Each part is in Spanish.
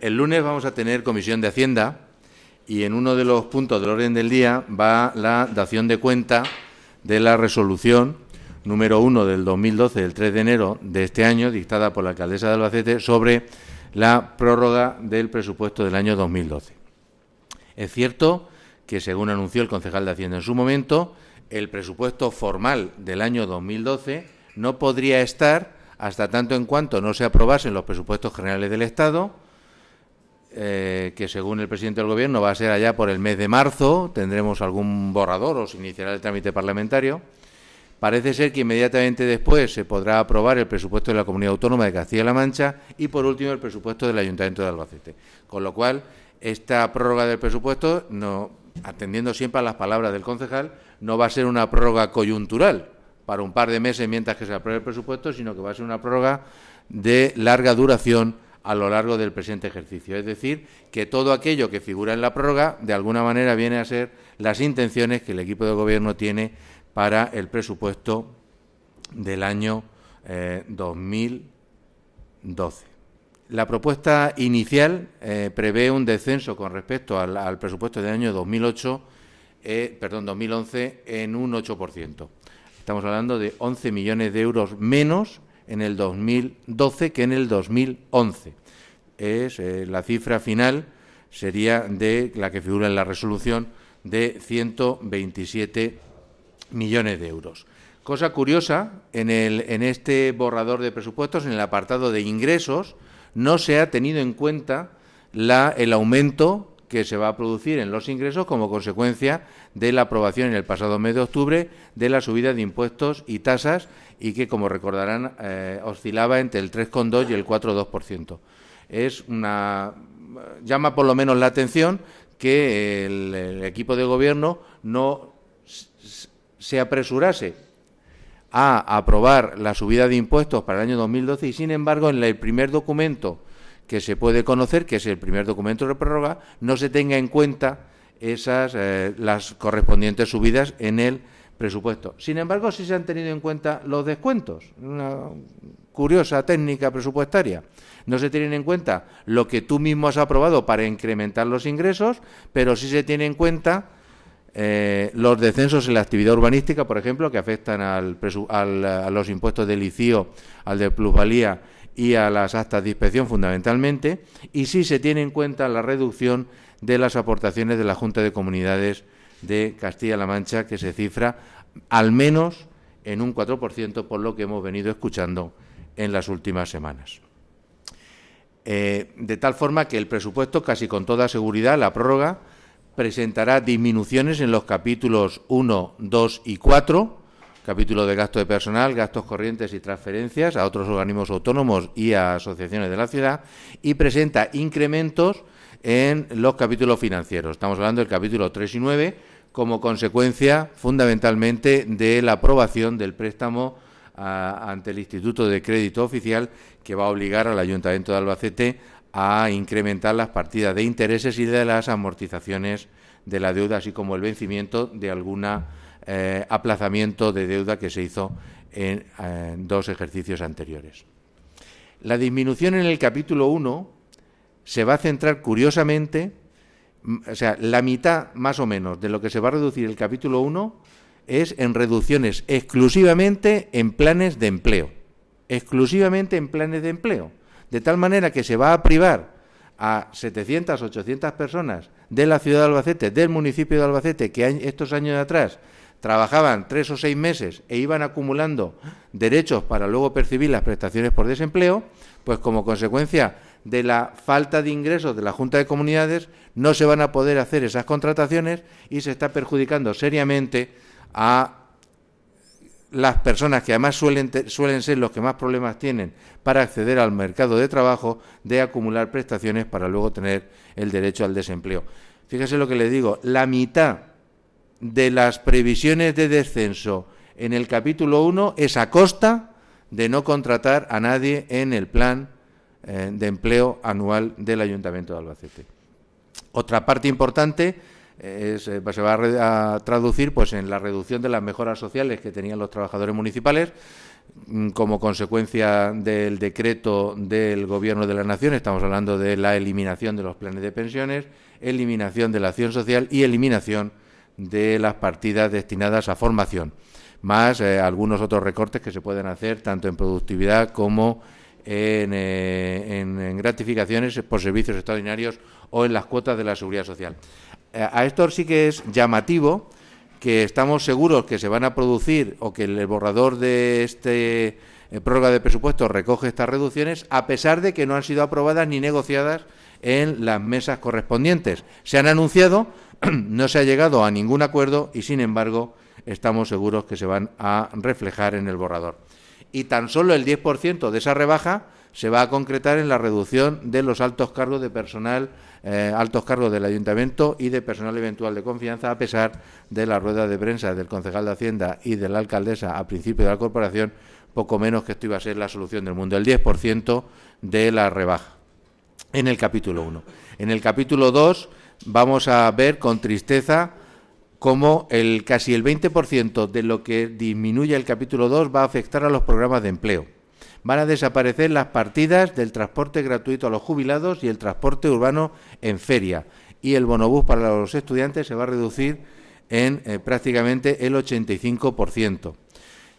El lunes vamos a tener comisión de Hacienda y en uno de los puntos del orden del día va la dación de cuenta de la resolución número 1 del 2012, del 3 de enero de este año, dictada por la alcaldesa de Albacete sobre la prórroga del presupuesto del año 2012. Es cierto que, según anunció el concejal de Hacienda en su momento, el presupuesto formal del año 2012 no podría estar hasta tanto en cuanto no se aprobasen los presupuestos generales del Estado, eh, que según el presidente del Gobierno va a ser allá por el mes de marzo, tendremos algún borrador o se iniciará el trámite parlamentario. Parece ser que inmediatamente después se podrá aprobar el presupuesto de la Comunidad Autónoma de Castilla-La Mancha y, por último, el presupuesto del Ayuntamiento de Albacete. Con lo cual, esta prórroga del presupuesto, no, atendiendo siempre a las palabras del concejal, no va a ser una prórroga coyuntural para un par de meses mientras que se apruebe el presupuesto, sino que va a ser una prórroga de larga duración a lo largo del presente ejercicio. Es decir, que todo aquello que figura en la prórroga, de alguna manera, viene a ser las intenciones que el equipo de gobierno tiene para el presupuesto del año 2012. Eh, la propuesta inicial eh, prevé un descenso con respecto al, presupuesto del año 2008, eh, perdón, 2011 en un 8%. Estamos hablando de 11 millones de euros menos en el 2012 que en el 2011. Es, eh, la cifra final sería de la que figura en la resolución de 127 millones de euros. Cosa curiosa, en, el, en este borrador de presupuestos, en el apartado de ingresos, no se ha tenido en cuenta la, el aumento que se va a producir en los ingresos como consecuencia de la aprobación en el pasado mes de octubre de la subida de impuestos y tasas y que, como recordarán, eh, oscilaba entre el 3,2 y el 4,2%. Es una llama por lo menos la atención que el equipo de gobierno no se apresurase a aprobar la subida de impuestos para el año 2012 y, sin embargo, en el primer documento que se puede conocer, que es el primer documento de prórroga, no se tenga en cuenta esas eh, las correspondientes subidas en el presupuesto. Sin embargo, sí se han tenido en cuenta los descuentos, una curiosa técnica presupuestaria. No se tienen en cuenta lo que tú mismo has aprobado para incrementar los ingresos, pero sí se tiene en cuenta eh, los descensos en la actividad urbanística, por ejemplo, que afectan al, a los impuestos del ICIO, al de plusvalía y a las actas de inspección fundamentalmente, y si se tiene en cuenta la reducción de las aportaciones de la Junta de Comunidades de Castilla-La Mancha, que se cifra al menos en un 4%, por lo que hemos venido escuchando en las últimas semanas. Eh, de tal forma que el presupuesto, casi con toda seguridad, la prórroga, presentará disminuciones en los capítulos 1, 2 y 4 capítulo de gasto de personal, gastos corrientes y transferencias a otros organismos autónomos y a asociaciones de la ciudad y presenta incrementos en los capítulos financieros. Estamos hablando del capítulo 3 y 9 como consecuencia fundamentalmente de la aprobación del préstamo ah, ante el Instituto de Crédito Oficial que va a obligar al Ayuntamiento de Albacete a incrementar las partidas de intereses y de las amortizaciones de la deuda, así como el vencimiento de alguna eh, aplazamiento de deuda que se hizo en, dos ejercicios anteriores. La disminución en el capítulo 1 se va a centrar curiosamente, o sea, la mitad más o menos de lo que se va a reducir el capítulo 1 es en reducciones exclusivamente en planes de empleo, exclusivamente en planes de empleo, de tal manera que se va a privar a 700, 800 personas de la ciudad de Albacete, del municipio de Albacete, que estos años atrás trabajaban tres o seis meses e iban acumulando derechos para luego percibir las prestaciones por desempleo, pues como consecuencia de la falta de ingresos de la Junta de Comunidades no se van a poder hacer esas contrataciones y se está perjudicando seriamente a las personas que además suelen, suelen ser los que más problemas tienen para acceder al mercado de trabajo de acumular prestaciones para luego tener el derecho al desempleo. Fíjese lo que le digo, la mitad de las previsiones de descenso en el capítulo 1 es a costa de no contratar a nadie en el plan eh, de empleo anual del Ayuntamiento de Albacete. Otra parte importante eh, eh, se va a, traducir pues, en la reducción de las mejoras sociales que tenían los trabajadores municipales mm, como consecuencia del decreto del Gobierno de la Nación, estamos hablando de la eliminación de los planes de pensiones, eliminación de la acción social y eliminación de las partidas destinadas a formación, más eh, algunos otros recortes que se pueden hacer tanto en productividad como eh, en, gratificaciones por servicios extraordinarios o en las cuotas de la seguridad social. Eh, a esto sí que es llamativo que estamos seguros que se van a producir o que el borrador de este prórroga de presupuesto recoge estas reducciones, a pesar de que no han sido aprobadas ni negociadas en las mesas correspondientes. Se han anunciado, no se ha llegado a ningún acuerdo y, sin embargo, estamos seguros que se van a reflejar en el borrador. Y tan solo el 10% de esa rebaja se va a concretar en la reducción de los altos cargos de personal, eh, altos cargos del ayuntamiento y de personal eventual de confianza, a pesar de la rueda de prensa del concejal de Hacienda y de la alcaldesa a principio de la corporación, poco menos que esto iba a ser la solución del mundo, el 10% de la rebaja en el capítulo 1. En el capítulo 2 vamos a ver con tristeza cómo el, casi el 20% de lo que disminuye el capítulo 2 va a afectar a los programas de empleo. Van a desaparecer las partidas del transporte gratuito a los jubilados y el transporte urbano en feria. Y el bonobús para los estudiantes se va a reducir en eh, prácticamente el 85%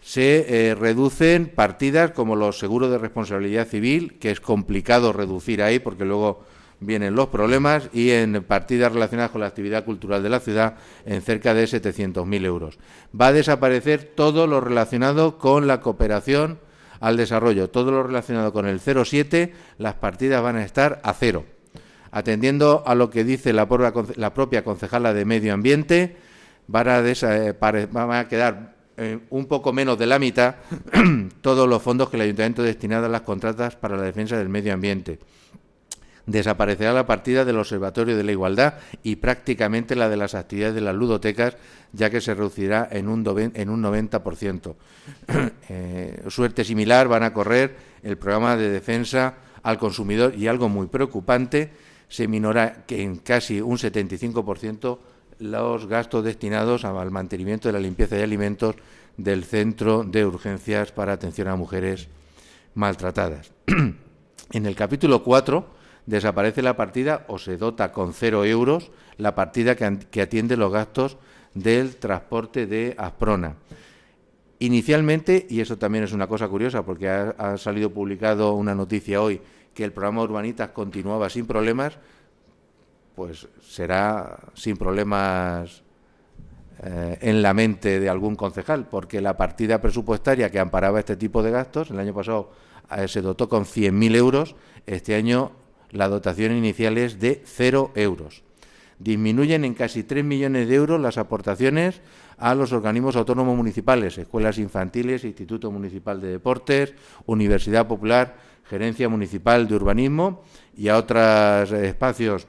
se eh, reducen partidas como los seguros de responsabilidad civil, que es complicado reducir ahí porque luego vienen los problemas y en partidas relacionadas con la actividad cultural de la ciudad en cerca de 700.000 euros. Va a desaparecer todo lo relacionado con la cooperación al desarrollo, todo lo relacionado con el 07, las partidas van a estar a cero. Atendiendo a lo que dice la propia, la concejala de Medio Ambiente, van a, eh, quedar eh, un poco menos de la mitad todos los fondos que el Ayuntamiento destinado a las contratas para la defensa del medio ambiente desaparecerá la partida del Observatorio de la Igualdad y prácticamente la de las actividades de las ludotecas, ya que se reducirá en un, 90%. Eh, suerte similar van a correr el programa de defensa al consumidor y algo muy preocupante, se minora en casi un 75% los gastos destinados al mantenimiento de la limpieza de alimentos del Centro de Urgencias para Atención a Mujeres Maltratadas. en el capítulo 4 desaparece la partida o se dota con cero euros la partida que atiende los gastos del transporte de Asprona. Inicialmente, y eso también es una cosa curiosa porque ha, salido publicado una noticia hoy que el programa Urbanitas continuaba sin problemas, pues será sin problemas eh, en la mente de algún concejal, porque la partida presupuestaria que amparaba este tipo de gastos, el año pasado eh, se dotó con 100.000 euros, este año la dotación inicial es de cero euros. Disminuyen en casi 3 millones de euros las aportaciones a los organismos autónomos municipales, escuelas infantiles, Instituto Municipal de Deportes, Universidad Popular, Gerencia Municipal de Urbanismo y a otros espacios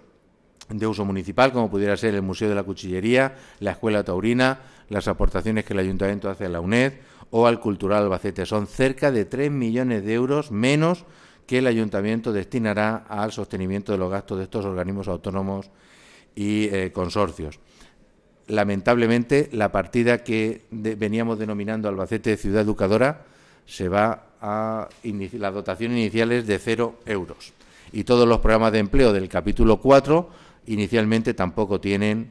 de uso municipal, como pudiera ser el Museo de la Cuchillería, la Escuela Taurina, las aportaciones que el Ayuntamiento hace a la UNED o al Cultural Albacete. Son cerca de 3 millones de euros menos que el ayuntamiento destinará al sostenimiento de los gastos de estos organismos autónomos y eh, consorcios. Lamentablemente, la partida que veníamos denominando Albacete de Ciudad Educadora se va a la dotación inicial es de cero euros. Y todos los programas de empleo del capítulo 4 inicialmente tampoco tienen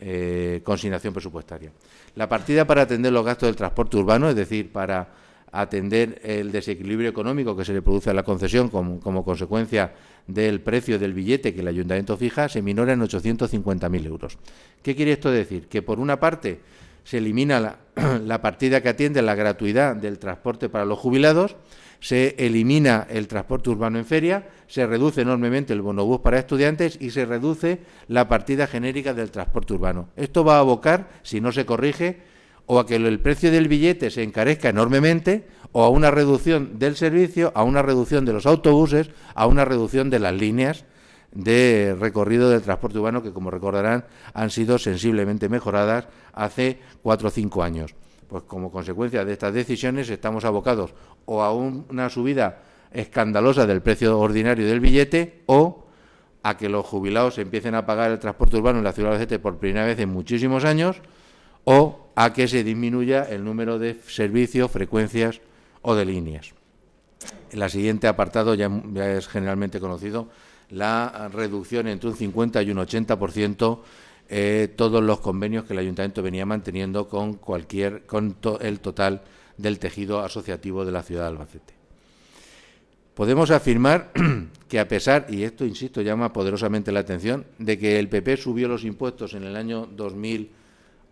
eh, consignación presupuestaria. La partida para atender los gastos del transporte urbano, es decir, para atender el desequilibrio económico que se le produce a la concesión como, consecuencia del precio del billete que el ayuntamiento fija, se minora en 850.000 euros. ¿Qué quiere esto decir? Que por una parte se elimina la, la partida que atiende la gratuidad del transporte para los jubilados, se elimina el transporte urbano en feria, se reduce enormemente el bonobús para estudiantes y se reduce la partida genérica del transporte urbano. Esto va a abocar, si no se corrige, o a que el precio del billete se encarezca enormemente, o a una reducción del servicio, a una reducción de los autobuses, a una reducción de las líneas de recorrido del transporte urbano que, como recordarán, han sido sensiblemente mejoradas hace cuatro o cinco años. Pues como consecuencia de estas decisiones estamos abocados o a una subida escandalosa del precio ordinario del billete o a que los jubilados empiecen a pagar el transporte urbano en la ciudad de Ocete por primera vez en muchísimos años o a que se disminuya el número de servicios, frecuencias o de líneas. En el siguiente apartado ya, es generalmente conocido, la reducción entre un 50 y un 80% eh, todos los convenios que el ayuntamiento venía manteniendo con cualquier con el total del tejido asociativo de la ciudad de Albacete. Podemos afirmar que a pesar, y esto insisto llama poderosamente la atención, de que el PP subió los impuestos en el año 2000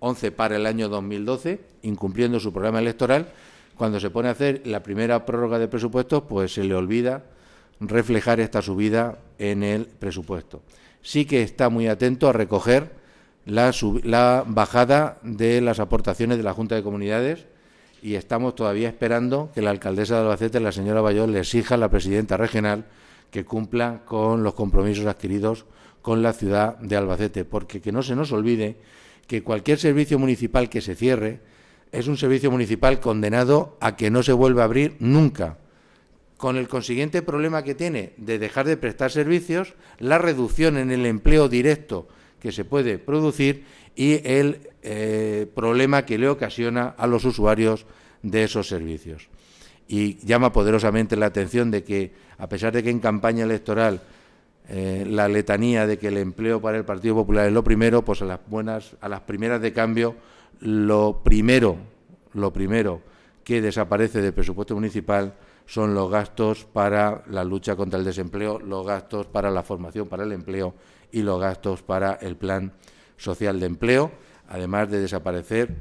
11 para el año 2012, incumpliendo su programa electoral. Cuando se pone a hacer la primera prórroga de presupuestos, pues se le olvida reflejar esta subida en el presupuesto. Sí que está muy atento a recoger la, bajada de las aportaciones de la Junta de Comunidades y estamos todavía esperando que la alcaldesa de Albacete, la señora Bayón, le exija a la presidenta regional que cumpla con los compromisos adquiridos con la ciudad de Albacete, porque que no se nos olvide que cualquier servicio municipal que se cierre es un servicio municipal condenado a que no se vuelva a abrir nunca, con el consiguiente problema que tiene de dejar de prestar servicios, la reducción en el empleo directo que se puede producir y el eh, problema que le ocasiona a los usuarios de esos servicios. Y llama poderosamente la atención de que, a pesar de que en campaña electoral eh, la letanía de que el empleo para el Partido Popular es lo primero, pues a las buenas, a las primeras de cambio, lo primero, lo primero que desaparece del presupuesto municipal son los gastos para la lucha contra el desempleo, los gastos para la formación para el empleo y los gastos para el plan social de empleo, además de desaparecer,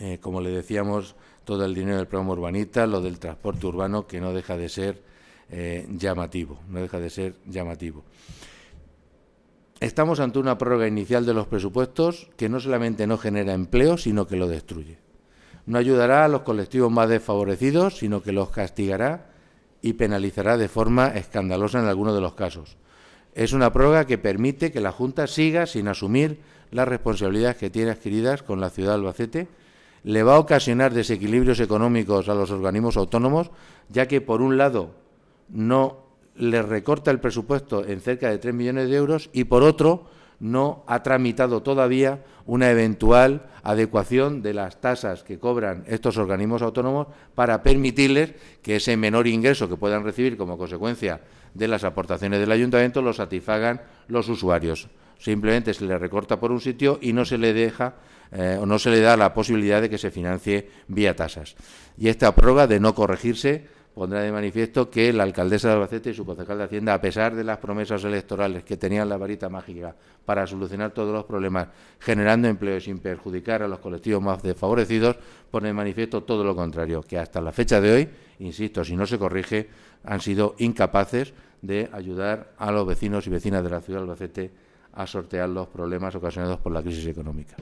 eh, como le decíamos, todo el dinero del programa urbanista, lo del transporte urbano, que no deja de ser eh, llamativo, no deja de ser llamativo. Estamos ante una prórroga inicial de los presupuestos que no solamente no genera empleo, sino que lo destruye. No ayudará a los colectivos más desfavorecidos, sino que los castigará y penalizará de forma escandalosa en algunos de los casos. Es una prórroga que permite que la Junta siga sin asumir las responsabilidades que tiene adquiridas con la ciudad de Albacete. Le va a ocasionar desequilibrios económicos a los organismos autónomos, ya que por un lado no le recorta el presupuesto en cerca de tres millones de euros y, por otro, no ha tramitado todavía una eventual adecuación de las tasas que cobran estos organismos autónomos para permitirles que ese menor ingreso que puedan recibir como consecuencia de las aportaciones del ayuntamiento lo satisfagan los usuarios. Simplemente se le recorta por un sitio y no se le deja eh, o no se le da la posibilidad de que se financie vía tasas. Y esta prueba de no corregirse pondrá de manifiesto que la alcaldesa de Albacete y su concejal de Hacienda, a pesar de las promesas electorales que tenían la varita mágica para solucionar todos los problemas, generando empleo sin perjudicar a los colectivos más desfavorecidos, pone de manifiesto todo lo contrario, que hasta la fecha de hoy, insisto, si no se corrige, han sido incapaces de ayudar a los vecinos y vecinas de la ciudad de Albacete a sortear los problemas ocasionados por la crisis económica.